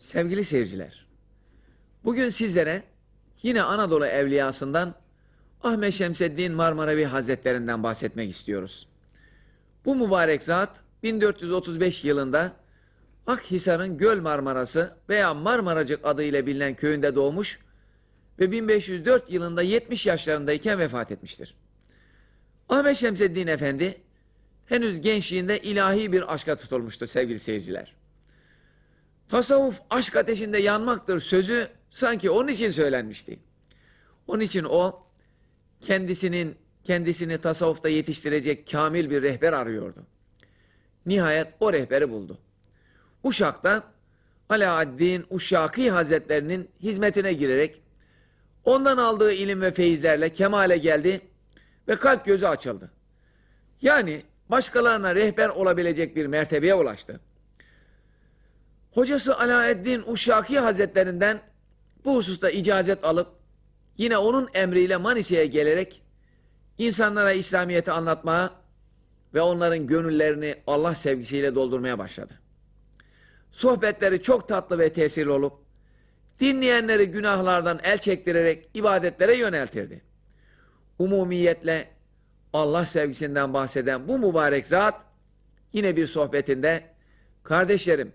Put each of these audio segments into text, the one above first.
Sevgili seyirciler, bugün sizlere yine Anadolu Evliyasından Ahmet Şemseddin Marmaravi Hazretlerinden bahsetmek istiyoruz. Bu mübarek zat 1435 yılında Akhisar'ın Göl Marmarası veya Marmaracık adıyla bilinen köyünde doğmuş ve 1504 yılında 70 yaşlarındayken vefat etmiştir. Ahmet Şemseddin Efendi henüz gençliğinde ilahi bir aşka tutulmuştu sevgili seyirciler. Tasavvuf aşk ateşinde yanmaktır sözü sanki onun için söylenmişti. Onun için o kendisinin kendisini tasavvufta yetiştirecek kamil bir rehber arıyordu. Nihayet o rehberi buldu. Uşak'ta Alaaddin Uşaki Hazretlerinin hizmetine girerek ondan aldığı ilim ve feyizlerle kemale geldi ve kalp gözü açıldı. Yani başkalarına rehber olabilecek bir mertebeye ulaştı hocası Alaeddin Uşaki Hazretlerinden bu hususta icazet alıp yine onun emriyle Manisa'ya gelerek insanlara İslamiyet'i anlatmaya ve onların gönüllerini Allah sevgisiyle doldurmaya başladı. Sohbetleri çok tatlı ve tesirli olup dinleyenleri günahlardan el çektirerek ibadetlere yöneltirdi. Umumiyetle Allah sevgisinden bahseden bu mübarek zat yine bir sohbetinde kardeşlerim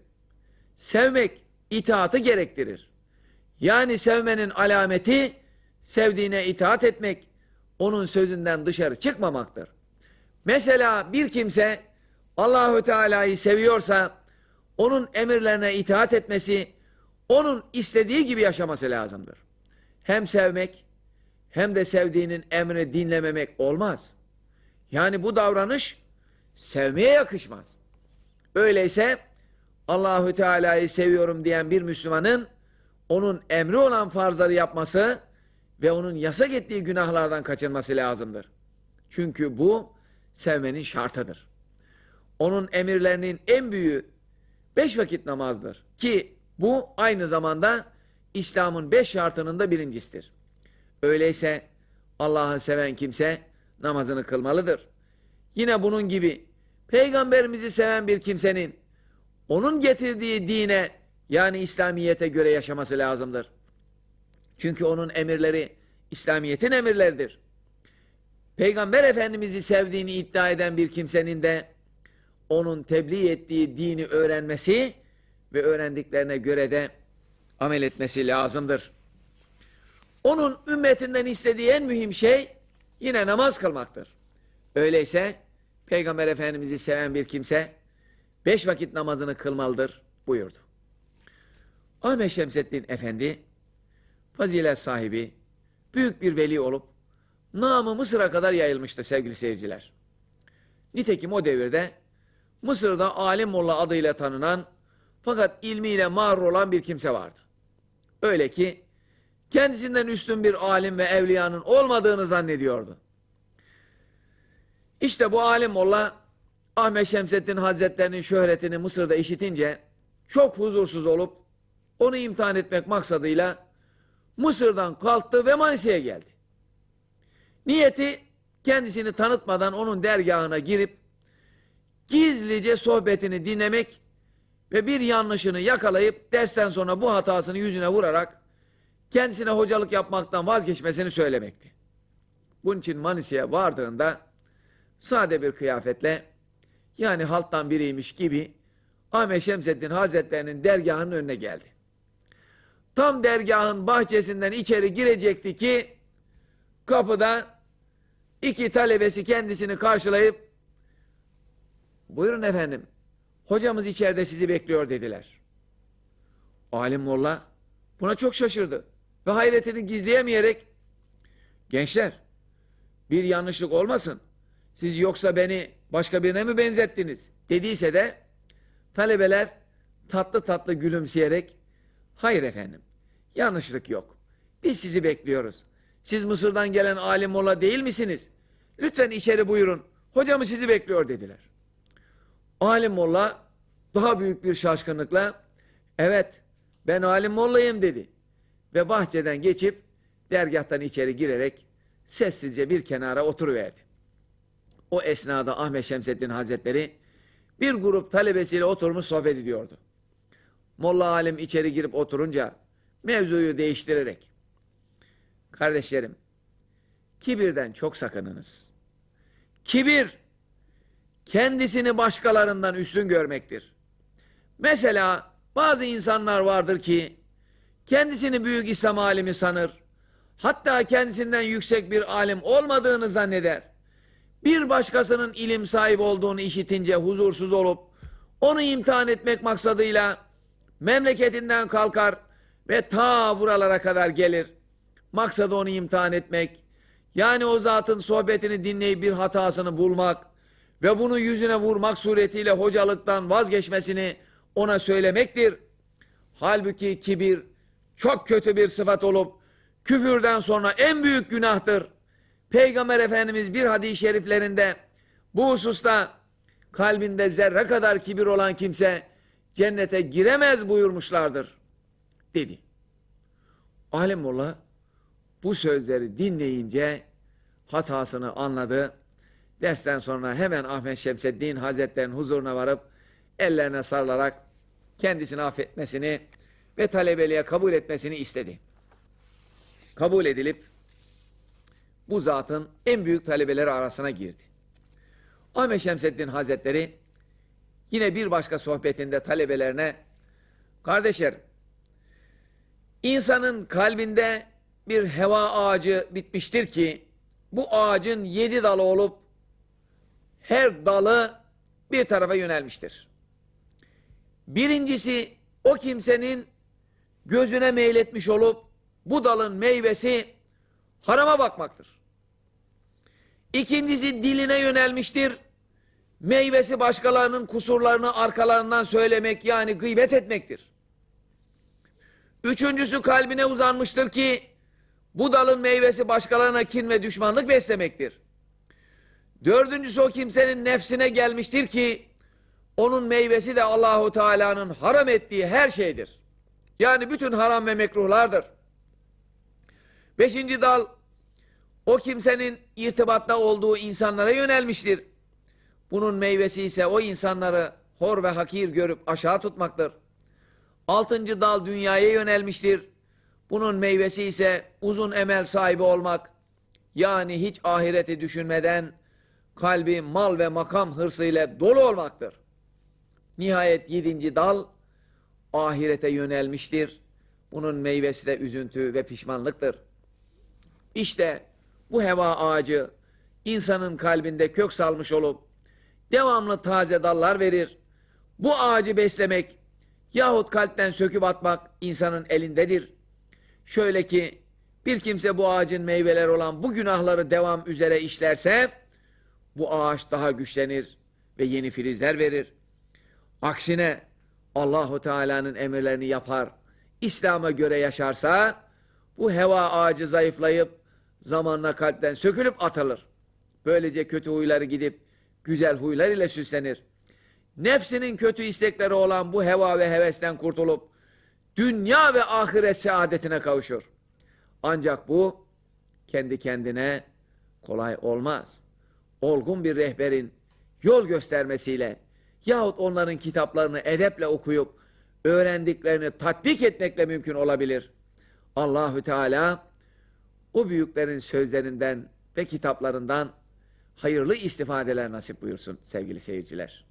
sevmek itaatı gerektirir. Yani sevmenin alameti sevdiğine itaat etmek, onun sözünden dışarı çıkmamaktır. Mesela bir kimse Allahü Teala'yı seviyorsa onun emirlerine itaat etmesi, onun istediği gibi yaşaması lazımdır. Hem sevmek hem de sevdiğinin emri dinlememek olmaz. Yani bu davranış sevmeye yakışmaz. Öyleyse Allahü Teala'yı seviyorum diyen bir Müslümanın onun emri olan farzları yapması ve onun yasak ettiği günahlardan kaçınması lazımdır. Çünkü bu sevmenin şartıdır. Onun emirlerinin en büyüğü beş vakit namazdır. Ki bu aynı zamanda İslam'ın beş şartının da birincisidir. Öyleyse Allah'ı seven kimse namazını kılmalıdır. Yine bunun gibi peygamberimizi seven bir kimsenin onun getirdiği dine yani İslamiyet'e göre yaşaması lazımdır. Çünkü onun emirleri İslamiyet'in emirleridir. Peygamber Efendimiz'i sevdiğini iddia eden bir kimsenin de onun tebliğ ettiği dini öğrenmesi ve öğrendiklerine göre de amel etmesi lazımdır. Onun ümmetinden istediği en mühim şey yine namaz kılmaktır. Öyleyse Peygamber Efendimiz'i seven bir kimse beş vakit namazını kılmalıdır buyurdu. Ahmet Şemseddin Efendi, fazile sahibi, büyük bir veli olup, namı Mısır'a kadar yayılmıştı sevgili seyirciler. Nitekim o devirde, Mısır'da Alim Molla adıyla tanınan, fakat ilmiyle mağrur olan bir kimse vardı. Öyle ki, kendisinden üstün bir alim ve evliyanın olmadığını zannediyordu. İşte bu alim Molla, Ahmet Şemseddin Hazretlerinin şöhretini Mısır'da işitince çok huzursuz olup onu imtihan etmek maksadıyla Mısır'dan kalktı ve Manisa'ya geldi. Niyeti kendisini tanıtmadan onun dergahına girip gizlice sohbetini dinlemek ve bir yanlışını yakalayıp dersten sonra bu hatasını yüzüne vurarak kendisine hocalık yapmaktan vazgeçmesini söylemekti. Bunun için Manisa'ya vardığında sade bir kıyafetle yani halktan biriymiş gibi Ahmet Şemseddin Hazretlerinin dergahının önüne geldi. Tam dergahın bahçesinden içeri girecekti ki kapıda iki talebesi kendisini karşılayıp buyurun efendim hocamız içeride sizi bekliyor dediler. Alim Molla buna çok şaşırdı ve hayretini gizleyemeyerek gençler bir yanlışlık olmasın siz yoksa beni başka birine mi benzettiniz dediyse de talebeler tatlı tatlı gülümseyerek hayır efendim yanlışlık yok. Biz sizi bekliyoruz. Siz Mısır'dan gelen alim ola değil misiniz? Lütfen içeri buyurun. Hocamız sizi bekliyor dediler. Alim Molla daha büyük bir şaşkınlıkla evet ben Alim Molla'yım dedi. Ve bahçeden geçip dergahtan içeri girerek sessizce bir kenara oturuverdi. O esnada Ahmet Şemseddin Hazretleri bir grup talebesiyle oturmuş sohbet ediyordu. Molla Alim içeri girip oturunca mevzuyu değiştirerek Kardeşlerim, kibirden çok sakınınız. Kibir, kendisini başkalarından üstün görmektir. Mesela bazı insanlar vardır ki, kendisini büyük İslam alimi sanır, hatta kendisinden yüksek bir alim olmadığını zanneder bir başkasının ilim sahibi olduğunu işitince huzursuz olup onu imtihan etmek maksadıyla memleketinden kalkar ve ta buralara kadar gelir. Maksadı onu imtihan etmek. Yani o zatın sohbetini dinleyip bir hatasını bulmak ve bunu yüzüne vurmak suretiyle hocalıktan vazgeçmesini ona söylemektir. Halbuki kibir çok kötü bir sıfat olup küfürden sonra en büyük günahtır. Peygamber Efendimiz bir hadis-i şeriflerinde bu hususta kalbinde zerre kadar kibir olan kimse cennete giremez buyurmuşlardır dedi. Alimullah bu sözleri dinleyince hatasını anladı. Dersten sonra hemen Ahmet Şemseddin Hazretleri'nin huzuruna varıp ellerine sarılarak kendisini affetmesini ve talebeliğe kabul etmesini istedi. Kabul edilip bu zatın en büyük talebeleri arasına girdi. Ahmet Şemseddin Hazretleri yine bir başka sohbetinde talebelerine kardeşler insanın kalbinde bir heva ağacı bitmiştir ki bu ağacın yedi dalı olup her dalı bir tarafa yönelmiştir. Birincisi o kimsenin gözüne meyletmiş olup bu dalın meyvesi harama bakmaktır. İkincisi diline yönelmiştir. Meyvesi başkalarının kusurlarını arkalarından söylemek yani gıybet etmektir. Üçüncüsü kalbine uzanmıştır ki bu dalın meyvesi başkalarına kin ve düşmanlık beslemektir. Dördüncüsü o kimsenin nefsine gelmiştir ki onun meyvesi de Allahu Teala'nın haram ettiği her şeydir. Yani bütün haram ve mekruhlardır. Beşinci dal o kimsenin irtibatta olduğu insanlara yönelmiştir. Bunun meyvesi ise o insanları hor ve hakir görüp aşağı tutmaktır. Altıncı dal dünyaya yönelmiştir. Bunun meyvesi ise uzun emel sahibi olmak. Yani hiç ahireti düşünmeden kalbi mal ve makam hırsıyla dolu olmaktır. Nihayet yedinci dal ahirete yönelmiştir. Bunun meyvesi de üzüntü ve pişmanlıktır. İşte bu heva ağacı insanın kalbinde kök salmış olup devamlı taze dallar verir. Bu ağacı beslemek yahut kalpten söküp atmak insanın elindedir. Şöyle ki bir kimse bu ağacın meyveleri olan bu günahları devam üzere işlerse bu ağaç daha güçlenir ve yeni filizler verir. Aksine Allahu Teala'nın emirlerini yapar, İslam'a göre yaşarsa bu heva ağacı zayıflayıp zamanla kalpten sökülüp atılır. Böylece kötü huyları gidip güzel huylar ile süslenir. Nefsinin kötü istekleri olan bu heva ve hevesten kurtulup dünya ve ahiret saadetine kavuşur. Ancak bu kendi kendine kolay olmaz. Olgun bir rehberin yol göstermesiyle yahut onların kitaplarını edeple okuyup öğrendiklerini tatbik etmekle mümkün olabilir. Allahü Teala o büyüklerin sözlerinden ve kitaplarından hayırlı istifadeler nasip buyursun sevgili seyirciler.